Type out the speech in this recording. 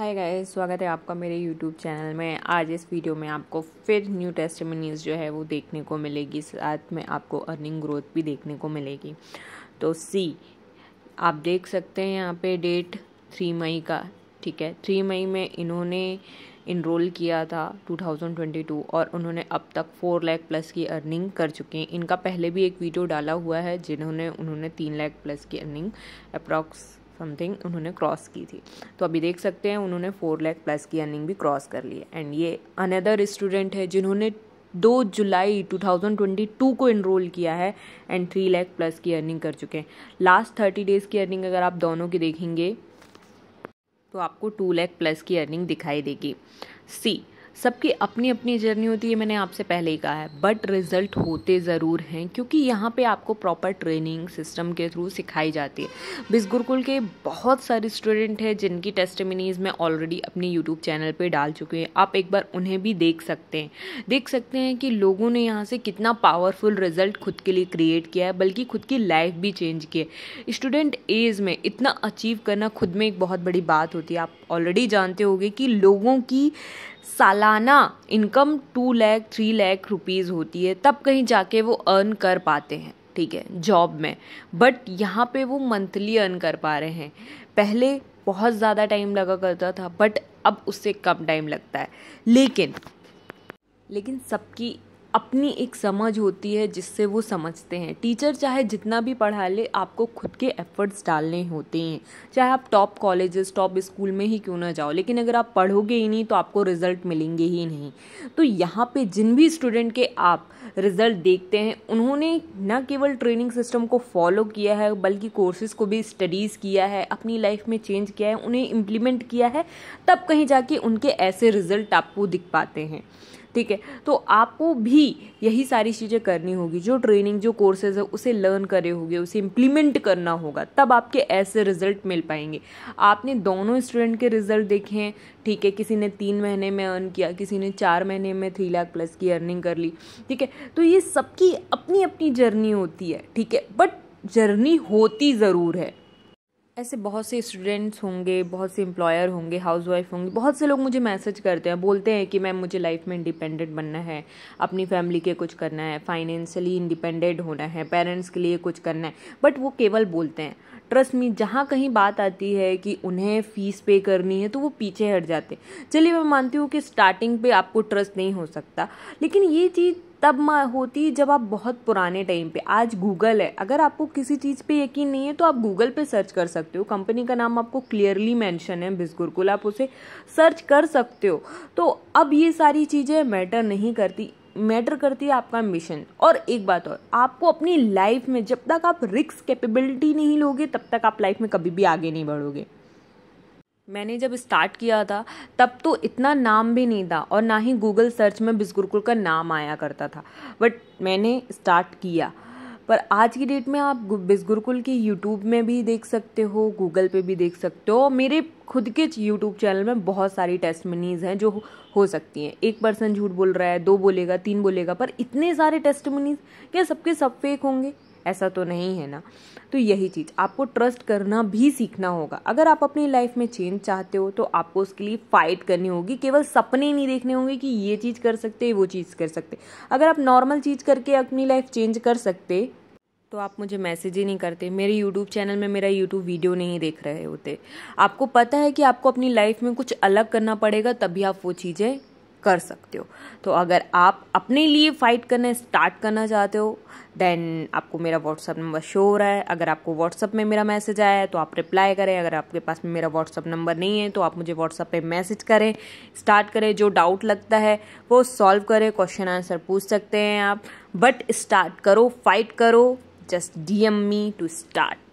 hi guys स्वागत है आपका मेरे यूट्यूब चैनल में आज इस वीडियो में आपको फिर न्यू टेस्ट न्यूज़ जो है वो देखने को मिलेगी साथ में आपको अर्निंग ग्रोथ भी देखने को मिलेगी तो सी आप देख सकते हैं यहाँ पे डेट थ्री मई का ठीक है थ्री मई में इन्होंने इनरोल किया था 2022 और उन्होंने अब तक फोर लाख प्लस की अर्निंग कर चुके हैं इनका पहले भी एक वीडियो डाला हुआ है जिन्होंने उन्होंने तीन लाख प्लस की अर्निंग अप्रॉक्स समथिंग उन्होंने क्रॉस की थी तो अभी देख सकते हैं उन्होंने फोर लैख प्लस की अर्निंग भी क्रॉस कर ली है एंड ये अनदर स्टूडेंट है जिन्होंने दो जुलाई 2022 को इनरोल किया है एंड थ्री लैख प्लस की अर्निंग कर चुके हैं लास्ट थर्टी डेज़ की अर्निंग अगर आप दोनों की देखेंगे तो आपको टू लैख प्लस की अर्निंग दिखाई देगी सी सबकी अपनी अपनी जर्नी होती है मैंने आपसे पहले ही कहा है बट रिज़ल्ट होते ज़रूर हैं क्योंकि यहाँ पे आपको प्रॉपर ट्रेनिंग सिस्टम के थ्रू सिखाई जाती है बिस गुरुकुल के बहुत सारे स्टूडेंट हैं जिनकी टेस्टमिनीज मैं ऑलरेडी अपने यूट्यूब चैनल पे डाल चुकी हैं आप एक बार उन्हें भी देख सकते हैं देख सकते हैं कि लोगों ने यहाँ से कितना पावरफुल रिज़ल्ट खुद के लिए क्रिएट किया है बल्कि खुद की लाइफ भी चेंज की है स्टूडेंट एज में इतना अचीव करना खुद में एक बहुत बड़ी बात होती है आप ऑलरेडी जानते होंगे कि लोगों की सालाना income two lakh three lakh rupees होती है तब कहीं जाके वो अर्न कर पाते हैं ठीक है जॉब में बट यहाँ पे वो मंथली अर्न कर पा रहे हैं पहले बहुत ज़्यादा टाइम लगा करता था बट अब उससे कम टाइम लगता है लेकिन लेकिन सबकी अपनी एक समझ होती है जिससे वो समझते हैं टीचर चाहे जितना भी पढ़ा ले आपको खुद के एफर्ट्स डालने होते हैं चाहे आप टॉप कॉलेजेस टॉप स्कूल में ही क्यों ना जाओ लेकिन अगर आप पढ़ोगे ही नहीं तो आपको रिज़ल्ट मिलेंगे ही नहीं तो यहाँ पे जिन भी स्टूडेंट के आप रिज़ल्ट देखते हैं उन्होंने न केवल ट्रेनिंग सिस्टम को फॉलो किया है बल्कि कोर्सेज़ को भी स्टडीज़ किया है अपनी लाइफ में चेंज किया है उन्हें इम्प्लीमेंट किया है तब कहीं जाके उनके ऐसे रिज़ल्ट आपको दिख पाते हैं ठीक है तो आपको भी यही सारी चीज़ें करनी होगी जो ट्रेनिंग जो कोर्सेज है उसे लर्न करे होगे उसे इम्प्लीमेंट करना होगा तब आपके ऐसे रिजल्ट मिल पाएंगे आपने दोनों स्टूडेंट के रिजल्ट देखे हैं ठीक है किसी ने तीन महीने में अर्न किया किसी ने चार महीने में थ्री लाख प्लस की अर्निंग कर ली ठीक है तो ये सबकी अपनी अपनी जर्नी होती है ठीक है बट जर्नी होती ज़रूर है ऐसे बहुत से स्टूडेंट्स होंगे बहुत से एम्प्लॉयर होंगे हाउस वाइफ होंगे बहुत से लोग मुझे मैसेज करते हैं बोलते हैं कि मैम मुझे लाइफ में इंडिपेंडेंट बनना है अपनी फैमिली के कुछ करना है फाइनेंशियली इंडिपेंडेंट होना है पेरेंट्स के लिए कुछ करना है बट वो केवल बोलते हैं ट्रस्ट मी जहाँ कहीं बात आती है कि उन्हें फ़ीस पे करनी है तो वो पीछे हट जाते चलिए मैं मानती हूँ कि स्टार्टिंग पे आपको ट्रस्ट नहीं हो सकता लेकिन ये चीज़ तब होती है जब आप बहुत पुराने टाइम पे आज गूगल है अगर आपको किसी चीज़ पे यकीन नहीं है तो आप गूगल पे सर्च कर सकते हो कंपनी का नाम आपको क्लियरली मेंशन है बिस आप उसे सर्च कर सकते हो तो अब ये सारी चीज़ें मैटर नहीं करती मैटर करती है आपका मिशन और एक बात और आपको अपनी लाइफ में जब तक आप रिक्स कैपेबिलिटी नहीं लोगे तब तक आप लाइफ में कभी भी आगे नहीं बढ़ोगे मैंने जब स्टार्ट किया था तब तो इतना नाम भी नहीं था और ना ही गूगल सर्च में बिस्गुरकुल का नाम आया करता था बट मैंने स्टार्ट किया पर आज की डेट में आप बिस्गुरकुल की यूट्यूब में भी देख सकते हो गूगल पे भी देख सकते हो मेरे खुद के यूट्यूब चैनल में बहुत सारी टेस्ट मनीज हैं जो हो सकती हैं एक पर्सन झूठ बोल रहा है दो बोलेगा तीन बोलेगा पर इतने सारे टेस्ट मनीज क्या सबके सब फेक होंगे ऐसा तो नहीं है ना तो यही चीज़ आपको ट्रस्ट करना भी सीखना होगा अगर आप अपनी लाइफ में चेंज चाहते हो तो आपको उसके लिए फ़ाइट करनी होगी केवल सपने नहीं देखने होंगे कि ये चीज़ कर सकते वो चीज़ कर सकते अगर आप नॉर्मल चीज़ करके अपनी लाइफ चेंज कर सकते तो आप मुझे मैसेज ही नहीं करते मेरे यूट्यूब चैनल में मेरा यूट्यूब वीडियो नहीं देख रहे होते आपको पता है कि आपको अपनी लाइफ में कुछ अलग करना पड़ेगा तभी आप वो चीज़ें कर सकते हो तो अगर आप अपने लिए फ़ाइट करने स्टार्ट करना चाहते हो देन आपको मेरा व्हाट्सअप नंबर शो हो रहा है अगर आपको व्हाट्सअप में मेरा मैसेज आया है तो आप रिप्लाई करें अगर आपके पास में मेरा व्हाट्सअप नंबर नहीं है तो आप मुझे व्हाट्सअप पे मैसेज करें स्टार्ट करें जो डाउट लगता है वो सॉल्व करें क्वेश्चन आंसर पूछ सकते हैं आप बट स्टार्ट करो फाइट करो just D M me to start